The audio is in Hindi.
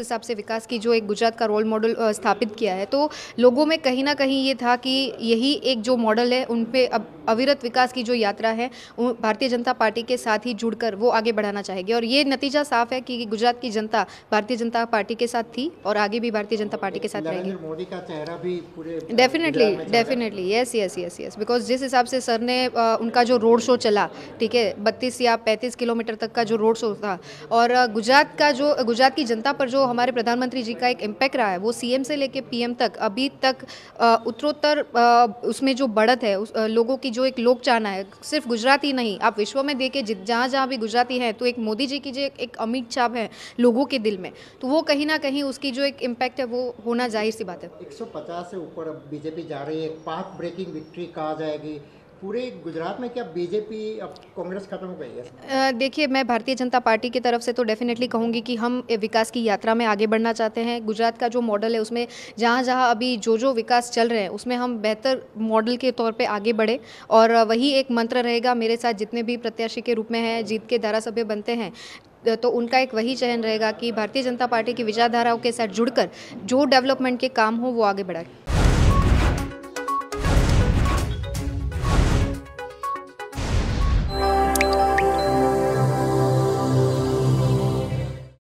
हिसाब से विकास की जो एक गुजरात का रोल मॉडल स्थापित किया है तो लोगों में कहीं ना कहीं ये था कि यही एक जो मॉडल है उन पे अब अविरत विकास की जो यात्रा है भारतीय जनता पार्टी के साथ ही जुड़कर वो आगे बढ़ाना चाहेगी और ये नतीजा साफ है कि गुजरात की जनता भारतीय जनता पार्टी के साथ थी और आगे भी भारतीय जनता पार्टी के साथ रहेगी मोदी का चेहरा भी पूरे definitely definitely yes yes yes yes because जिस हिसाब से सर ने उनका जो रोड शो चला ठीक है बत्तीस या पैंतीस किलोमीटर तक का जो रोड शो था और गुजरात का जो गुजरात की जनता पर जो हमारे प्रधानमंत्री जी का एक इम्पैक्ट रहा है वो सी से लेकर पी तक अभी तक उत्तरोत्तर उसमें जो बढ़त है लोगों की जो एक लोक चाहना है सिर्फ गुजराती नहीं आप विश्व में देखे जहाँ जहाँ भी गुजराती हैं तो एक मोदी जी की जो एक अमिट छाप है लोगों के दिल में तो वो कहीं ना कहीं उसकी जो एक इम्पैक्ट है वो होना जाहिर सी बात है एक से ऊपर बीजेपी जा रही है पाथ ब्रेकिंग विक्ट्री कहा जाएगी पूरे गुजरात में क्या बीजेपी अब कांग्रेस खत्म हो गई है देखिए मैं भारतीय जनता पार्टी की तरफ से तो डेफिनेटली कहूँगी कि हम विकास की यात्रा में आगे बढ़ना चाहते हैं गुजरात का जो मॉडल है उसमें जहाँ जहाँ अभी जो जो विकास चल रहे हैं उसमें हम बेहतर मॉडल के तौर पर आगे बढ़े और वही एक मंत्र रहेगा मेरे साथ जितने भी प्रत्याशी के रूप में हैं जीत के धारासभ्य बनते हैं तो उनका एक वही चयन रहेगा कि भारतीय जनता पार्टी की विचारधाराओं के साथ जुड़कर जो डेवलपमेंट के काम हो वो आगे बढ़ाए